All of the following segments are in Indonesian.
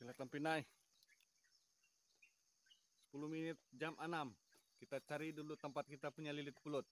Cilak Lampinai 10 menit jam 6 kita cari dulu tempat kita punya lilit pulut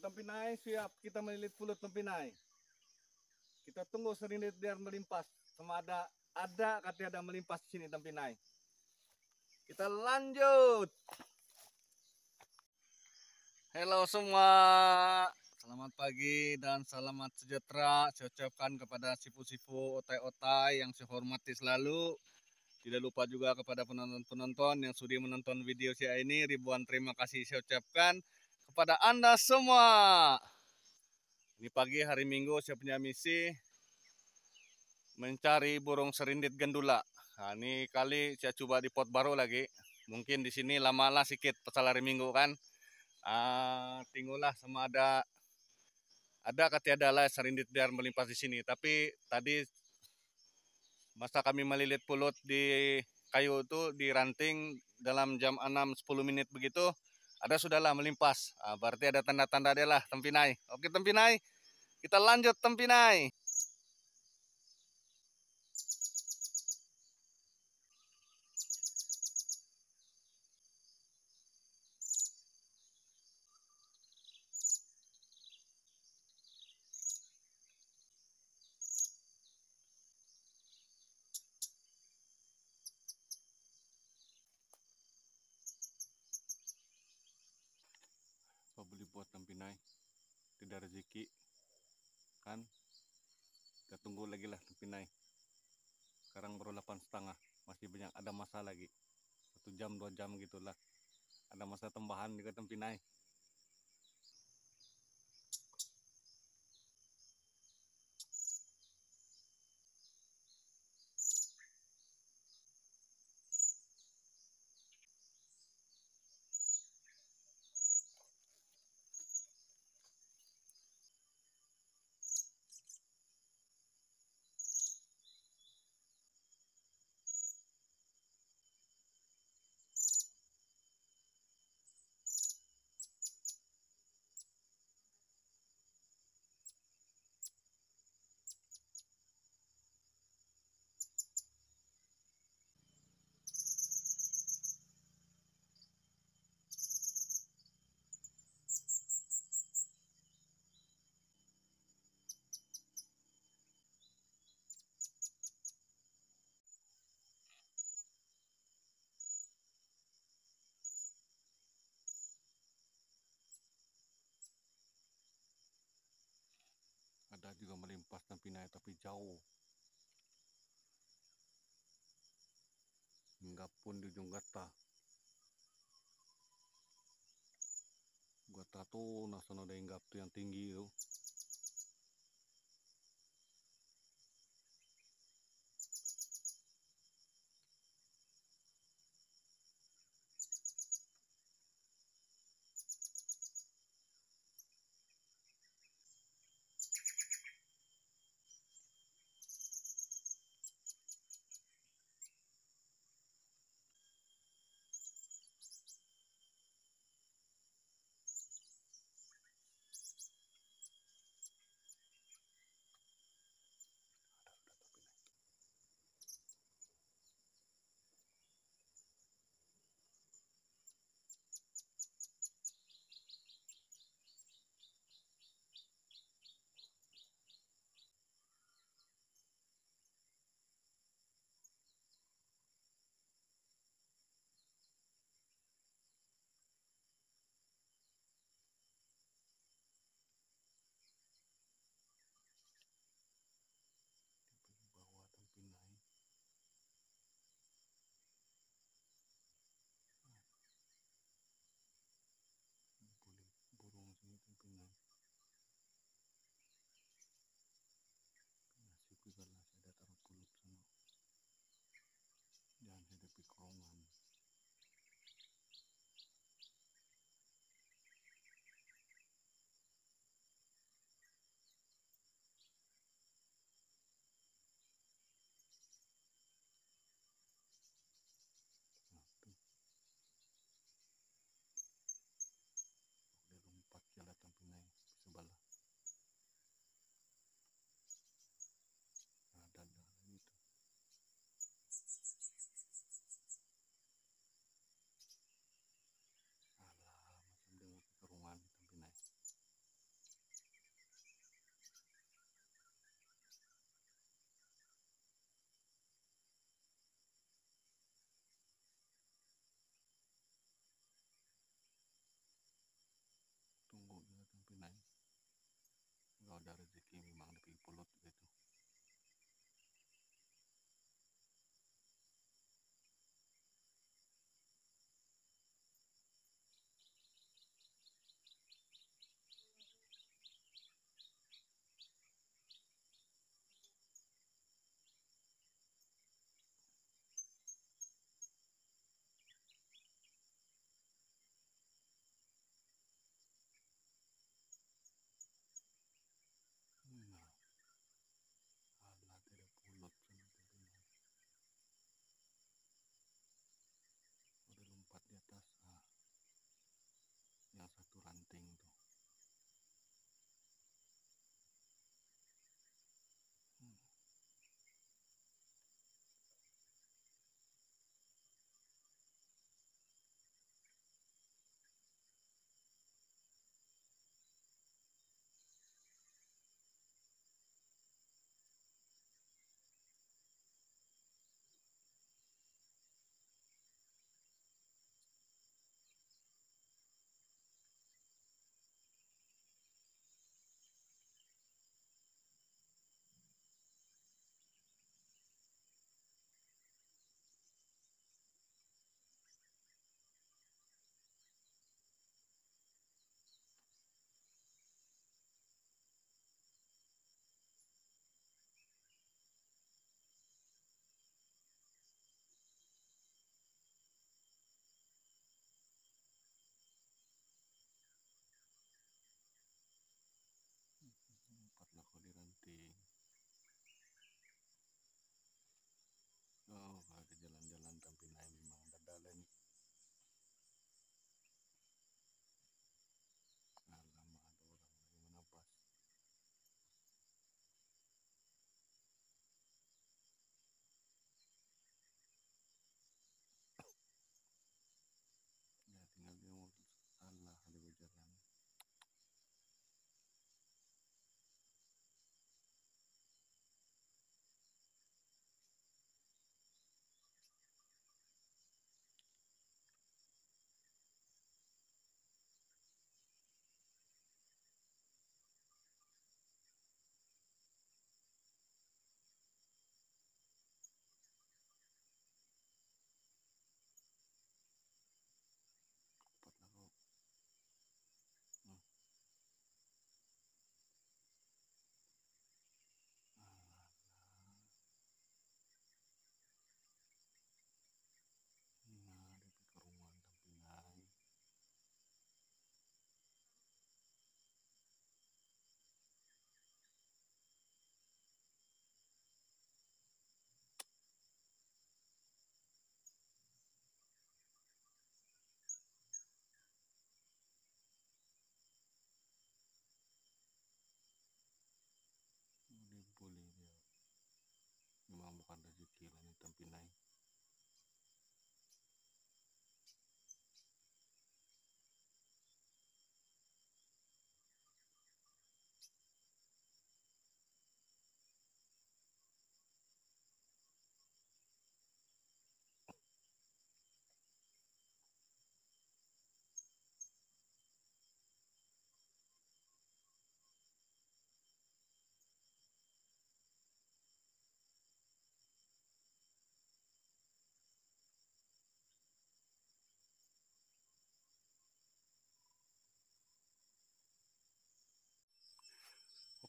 Tumpinai Pinay, siap kita melilit pulot ng Pinay. Kita tunggu serinit biar melimpas. Sama ada, ada kata ada melimpas sini tumpinai. Pinay. Kita lanjut. Halo semua. Selamat pagi dan selamat sejahtera. Saya ucapkan kepada sifu-sifu otai-otai yang saya hormati selalu. Tidak lupa juga kepada penonton-penonton yang sudah menonton video saya ini. Ribuan terima kasih saya ucapkan kepada Anda semua. Ini pagi hari Minggu saya punya misi mencari burung serindit gendula. Nah, ini kali saya coba di pot baru lagi. Mungkin di sini lama-lama sedikit pasal hari Minggu kan. Ah, tinggulah sama ada ada katanya adalah serindit biar melimpas di sini. Tapi tadi masa kami melilit pulut di kayu itu di ranting dalam jam 6 10 menit begitu ada sudah lah melimpas. Ah, berarti ada tanda-tanda dia lah Tempinai. Oke Tempinai, kita lanjut Tempinai. ada rezeki kan kita tunggu lagi lah naik sekarang baru delapan setengah masih banyak ada masa lagi satu jam dua jam gitulah ada masa tambahan juga tempi naik kita juga sampai naik tapi jauh hingga pun di ujung gata gata tuh nasional ada hinggap tuh yang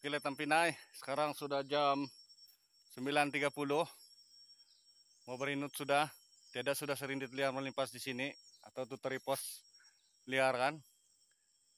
Pukilat ng Pinay. Sekarang sudah jam 9.30. Mau berinut sudah. Tiada sudah serindit liar melimpas di sini. Atau itu teripos liar kan.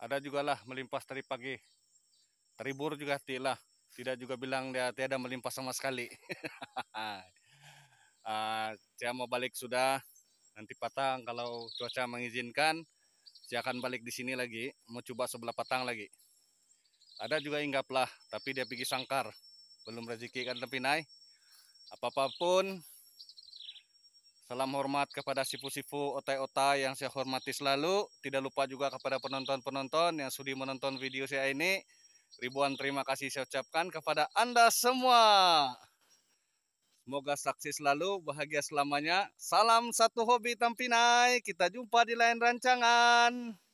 Ada juga lah melimpas dari pagi. Teribur juga tilah. Tidak juga bilang dia tiada melimpas sama sekali. uh, saya mau balik sudah. Nanti patang kalau cuaca mengizinkan. Saya akan balik di sini lagi. Mau coba sebelah patang lagi. Ada juga hinggaplah, tapi dia pergi sangkar. Belum rezeki kan tapi naik. apa Apapun, salam hormat kepada sifu-sifu otai-otai yang saya hormati selalu. Tidak lupa juga kepada penonton-penonton yang sudah menonton video saya ini. Ribuan terima kasih saya ucapkan kepada Anda semua. Semoga saksi selalu, bahagia selamanya. Salam satu hobi Tampinai. Kita jumpa di lain rancangan.